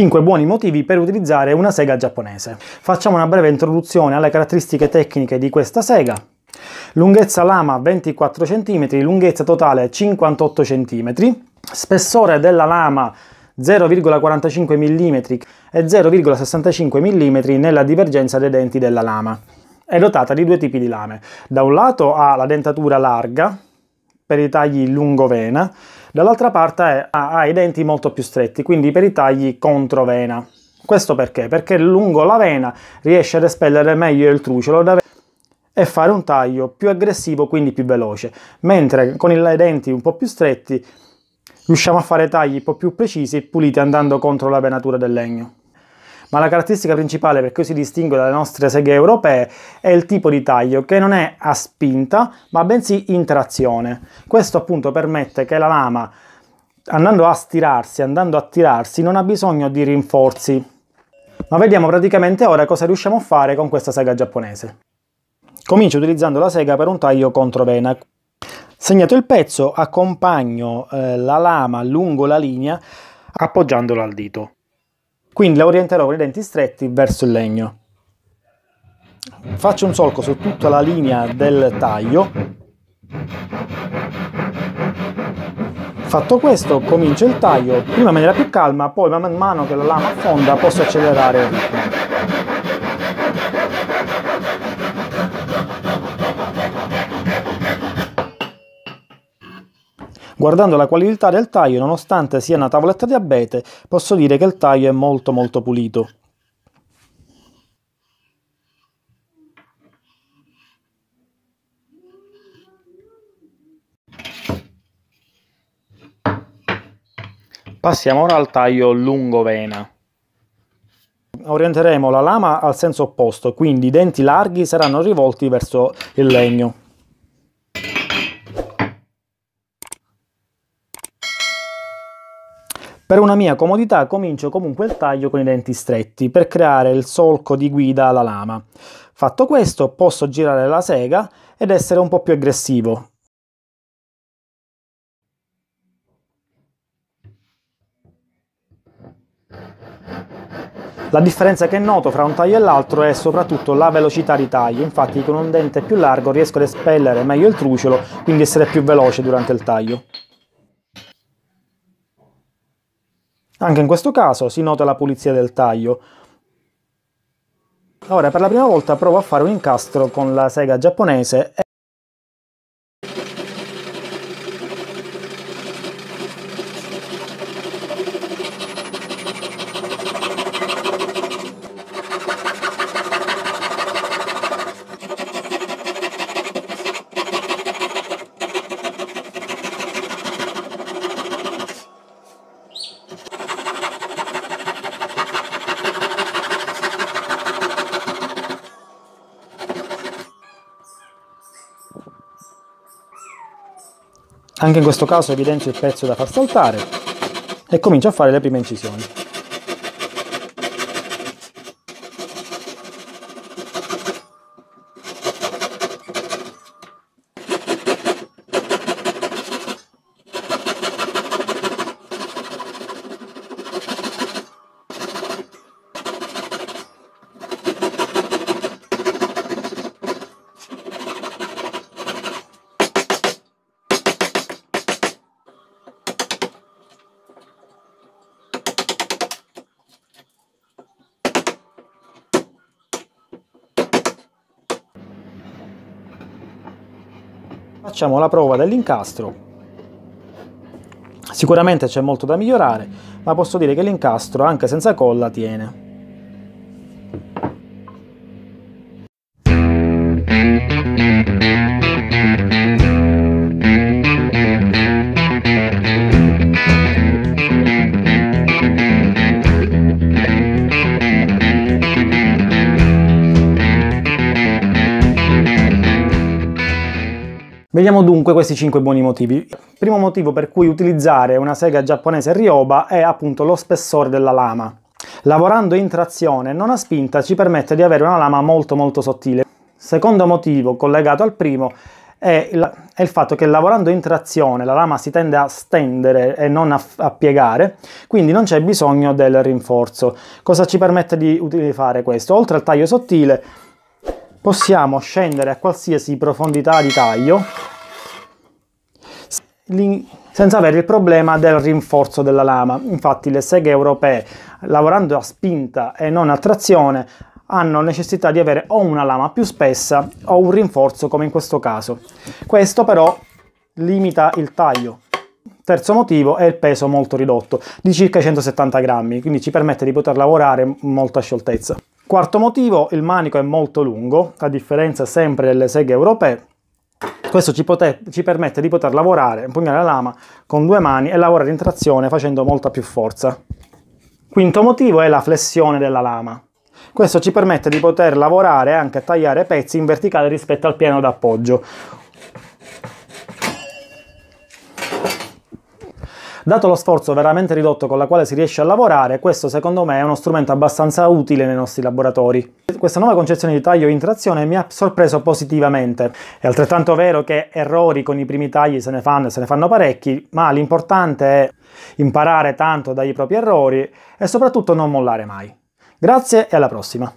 5 buoni motivi per utilizzare una sega giapponese. Facciamo una breve introduzione alle caratteristiche tecniche di questa sega. Lunghezza lama 24 cm, lunghezza totale 58 cm, spessore della lama 0,45 mm e 0,65 mm nella divergenza dei denti della lama. È dotata di due tipi di lame. Da un lato ha la dentatura larga per i tagli lungo vena Dall'altra parte ha, ha i denti molto più stretti, quindi per i tagli contro vena. Questo perché? Perché lungo la vena riesce ad espellere meglio il trucelo e fare un taglio più aggressivo, quindi più veloce, mentre con i denti un po' più stretti riusciamo a fare tagli un po' più precisi e puliti andando contro la venatura del legno ma la caratteristica principale per cui si distingue dalle nostre seghe europee è il tipo di taglio che non è a spinta ma bensì in trazione. Questo appunto permette che la lama andando a stirarsi, andando a tirarsi, non ha bisogno di rinforzi. Ma vediamo praticamente ora cosa riusciamo a fare con questa sega giapponese. Comincio utilizzando la sega per un taglio controvena. Segnato il pezzo, accompagno eh, la lama lungo la linea appoggiandola al dito. Quindi la orienterò con i denti stretti verso il legno. Faccio un solco su tutta la linea del taglio. Fatto questo, comincio il taglio, prima in maniera più calma, poi man mano che la lama affonda posso accelerare Guardando la qualità del taglio, nonostante sia una tavoletta di abete, posso dire che il taglio è molto molto pulito. Passiamo ora al taglio lungo vena. Orienteremo la lama al senso opposto, quindi i denti larghi saranno rivolti verso il legno. Per una mia comodità comincio comunque il taglio con i denti stretti per creare il solco di guida alla lama. Fatto questo posso girare la sega ed essere un po' più aggressivo. La differenza che noto fra un taglio e l'altro è soprattutto la velocità di taglio, infatti con un dente più largo riesco ad espellere meglio il trucciolo, quindi essere più veloce durante il taglio. Anche in questo caso si nota la pulizia del taglio. Ora per la prima volta provo a fare un incastro con la sega giapponese Anche in questo caso evidenzio il pezzo da far saltare e comincio a fare le prime incisioni. facciamo la prova dell'incastro. Sicuramente c'è molto da migliorare, ma posso dire che l'incastro anche senza colla tiene. Vediamo dunque questi 5 buoni motivi. Il Primo motivo per cui utilizzare una sega giapponese Ryoba è appunto lo spessore della lama. Lavorando in trazione non a spinta ci permette di avere una lama molto molto sottile. Secondo motivo, collegato al primo, è il, fatto che lavorando in trazione la lama si tende a stendere e non a, a piegare, quindi non c'è bisogno del rinforzo. Cosa ci permette di fare questo? Oltre al taglio sottile, possiamo scendere a qualsiasi profondità di taglio senza avere il problema del rinforzo della lama. Infatti le seghe europee, lavorando a spinta e non a trazione, hanno necessità di avere o una lama più spessa o un rinforzo come in questo caso. Questo però limita il taglio. Terzo motivo è il peso molto ridotto, di circa 170 grammi, quindi ci permette di poter lavorare in molta scioltezza. Quarto motivo, il manico è molto lungo, a differenza sempre delle seghe europee. Questo ci, pote, ci permette di poter lavorare, impugnare la lama con due mani e lavorare in trazione facendo molta più forza. Quinto motivo è la flessione della lama. Questo ci permette di poter lavorare e anche tagliare pezzi in verticale rispetto al piano d'appoggio. Dato lo sforzo veramente ridotto con la quale si riesce a lavorare, questo secondo me è uno strumento abbastanza utile nei nostri laboratori. Questa nuova concezione di taglio in trazione mi ha sorpreso positivamente. È altrettanto vero che errori con i primi tagli se ne fanno e se ne fanno parecchi, ma l'importante è imparare tanto dai propri errori e soprattutto non mollare mai. Grazie e alla prossima!